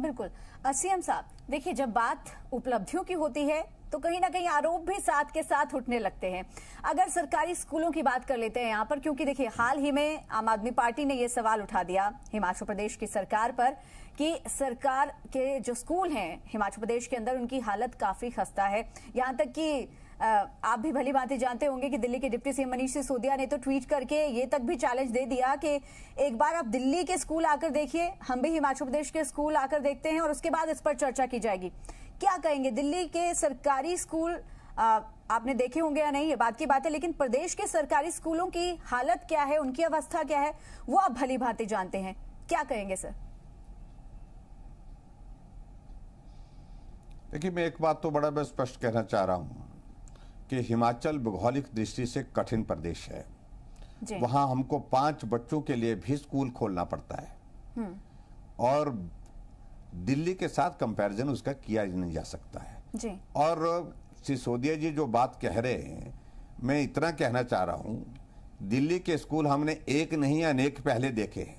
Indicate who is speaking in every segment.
Speaker 1: बिल्कुल असीम साहब देखिए जब बात उपलब्धियों की होती है तो कहीं ना कहीं आरोप भी साथ के साथ उठने लगते हैं अगर सरकारी स्कूलों की बात कर लेते हैं यहाँ पर क्योंकि देखिए हाल ही में आम आदमी पार्टी ने यह सवाल उठा दिया हिमाचल प्रदेश की सरकार पर कि सरकार के जो स्कूल हैं हिमाचल प्रदेश के अंदर उनकी हालत काफी खस्ता है यहाँ तक कि आप भी भली बातें जानते होंगे कि दिल्ली के डिप्टी सीएम मनीष सिसोदिया ने तो ट्वीट करके ये तक भी चैलेंज दे दिया कि एक बार आप दिल्ली के स्कूल आकर देखिए हम भी हिमाचल प्रदेश के स्कूल आकर देखते हैं और उसके बाद इस पर चर्चा की जाएगी क्या कहेंगे दिल्ली के सरकारी स्कूल आपने देखे होंगे या नहीं ये बात की बात है लेकिन प्रदेश के सरकारी स्कूलों की हालत क्या है उनकी अवस्था क्या है वो आप भली भांति जानते हैं क्या कहेंगे सर
Speaker 2: देखिए मैं एक बात तो बड़ा मैं स्पष्ट कहना चाह रहा हूँ कि हिमाचल भौगोलिक दृष्टि से कठिन प्रदेश है वहाँ हमको पांच बच्चों के लिए भी स्कूल खोलना पड़ता है
Speaker 1: हम्म।
Speaker 2: और दिल्ली के साथ कंपैरिजन उसका किया नहीं जा सकता है जी। और सिसोदिया जी जो बात कह रहे हैं मैं इतना कहना चाह रहा हूँ दिल्ली के स्कूल हमने एक नहीं अनेक पहले देखे हैं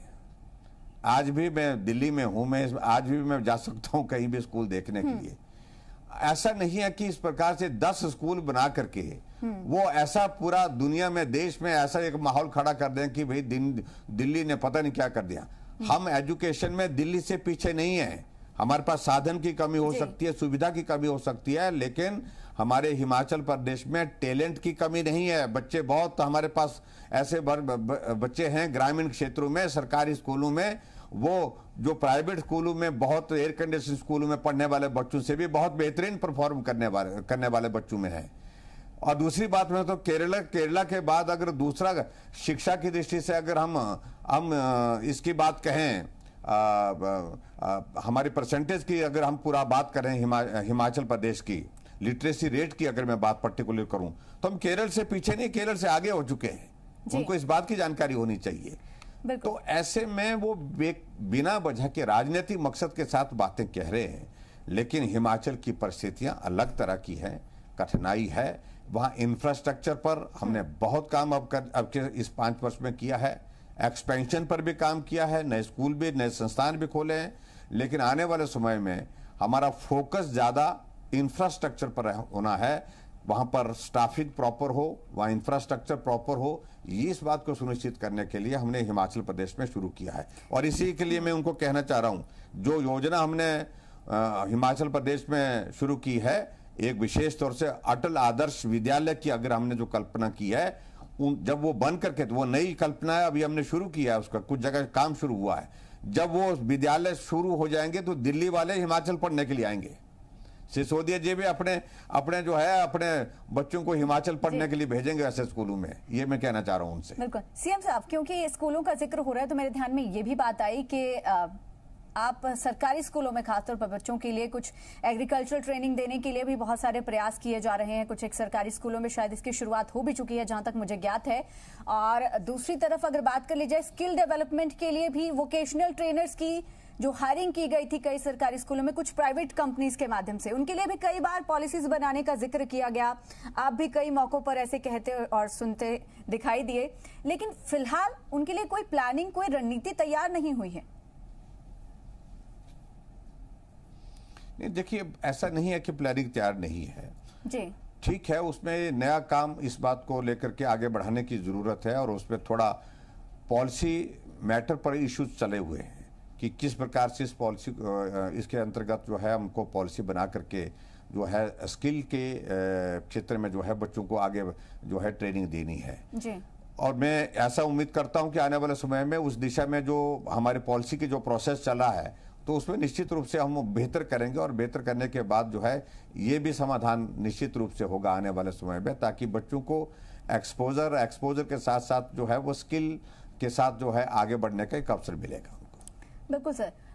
Speaker 2: आज भी मैं दिल्ली में हूँ मैं आज भी मैं जा सकता हूँ कहीं भी स्कूल देखने के हम्म। लिए ऐसा नहीं है कि इस प्रकार से दस स्कूल बना करके हम्म। वो ऐसा पूरा दुनिया में देश में ऐसा एक माहौल खड़ा कर दें कि भाई दिल्ली ने पता नहीं क्या कर दिया हम्म। हम एजुकेशन में दिल्ली से पीछे नहीं है हमारे पास साधन की कमी हो सकती है सुविधा की कमी हो सकती है लेकिन हमारे हिमाचल प्रदेश में टैलेंट की कमी नहीं है बच्चे बहुत हमारे पास ऐसे बच्चे हैं ग्रामीण क्षेत्रों में सरकारी स्कूलों में वो जो प्राइवेट स्कूलों में बहुत एयर कंडीशन स्कूलों में पढ़ने वाले बच्चों से भी बहुत बेहतरीन परफॉर्म करने वाले करने वाले बच्चों में है और दूसरी बात में तो केरला केरला के बाद अगर दूसरा शिक्षा की दृष्टि से अगर हम हम इसकी बात कहें आ, आ, हमारी परसेंटेज की अगर हम पूरा बात करें हिमा, हिमाचल प्रदेश की लिटरेसी रेट की अगर मैं बात पर्टिकुलर करूं तो हम केरल से पीछे नहीं केरल से आगे हो चुके हैं उनको इस बात की जानकारी होनी चाहिए तो ऐसे में वो बिना वजह के राजनीतिक मकसद के साथ बातें कह रहे हैं लेकिन हिमाचल की परिस्थितियां अलग तरह की है कठिनाई है वहाँ इंफ्रास्ट्रक्चर पर हमने हम्म। बहुत काम अब कर अब इस पाँच वर्ष में किया है एक्सपेंशन पर भी काम किया है नए स्कूल भी नए संस्थान भी खोले हैं लेकिन आने वाले समय में हमारा फोकस ज़्यादा इंफ्रास्ट्रक्चर पर होना है वहाँ पर स्टाफिंग प्रॉपर हो वहाँ इंफ्रास्ट्रक्चर प्रॉपर हो इस बात को सुनिश्चित करने के लिए हमने हिमाचल प्रदेश में शुरू किया है और इसी के लिए मैं उनको कहना चाह रहा हूँ जो योजना हमने आ, हिमाचल प्रदेश में शुरू की है एक विशेष तौर से अटल आदर्श विद्यालय की अगर हमने जो कल्पना की है उन जब वो बन करके तो वो नई कल्पना है अभी हमने शुरू किया है उसका कुछ जगह काम शुरू हुआ है जब वो विद्यालय शुरू हो जाएंगे तो दिल्ली वाले हिमाचल पढ़ने के लिए आएंगे सिसोदिया जी भी अपने अपने जो है अपने बच्चों को हिमाचल पढ़ने के लिए भेजेंगे ऐसे स्कूलों में ये मैं कहना चाह रहा हूँ उनसे
Speaker 1: बिल्कुल सीएम साहब क्योंकि स्कूलों का जिक्र हो रहा है तो मेरे ध्यान में ये भी बात आई कि आप सरकारी स्कूलों में खासतौर पर बच्चों के लिए कुछ एग्रीकल्चरल ट्रेनिंग देने के लिए भी बहुत सारे प्रयास किए जा रहे हैं कुछ एक सरकारी स्कूलों में शायद इसकी शुरुआत हो भी चुकी है जहां तक मुझे ज्ञात है और दूसरी तरफ अगर बात कर ली जाए स्किल डेवलपमेंट के लिए भी वोकेशनल ट्रेनर्स की जो हायरिंग की गई थी कई सरकारी स्कूलों में कुछ प्राइवेट कंपनीज के माध्यम से उनके लिए भी कई बार पॉलिसीज बनाने का जिक्र किया गया आप भी कई मौकों पर ऐसे कहते और सुनते दिखाई दिए लेकिन फिलहाल उनके लिए कोई प्लानिंग कोई रणनीति तैयार नहीं हुई है
Speaker 2: नहीं देखिए ऐसा नहीं है कि प्लानिंग तैयार नहीं है जी ठीक है उसमें नया काम इस बात को लेकर के आगे बढ़ाने की ज़रूरत है और उसमें थोड़ा पॉलिसी मैटर पर इश्यूज चले हुए हैं कि किस प्रकार से इस पॉलिसी इसके अंतर्गत जो है हमको पॉलिसी बना करके जो है स्किल के क्षेत्र में जो है बच्चों को आगे जो है ट्रेनिंग देनी है जी। और मैं ऐसा उम्मीद करता हूं कि आने वाले समय में उस दिशा में जो हमारे पॉलिसी की जो प्रोसेस चला है तो उसमें निश्चित रूप से हम बेहतर करेंगे और बेहतर करने के बाद जो है ये भी समाधान निश्चित रूप से होगा आने वाले समय में ताकि बच्चों को एक्सपोजर एक्सपोजर के साथ साथ जो है वो स्किल के साथ जो है आगे बढ़ने का एक अवसर मिलेगा
Speaker 1: बिल्कुल सर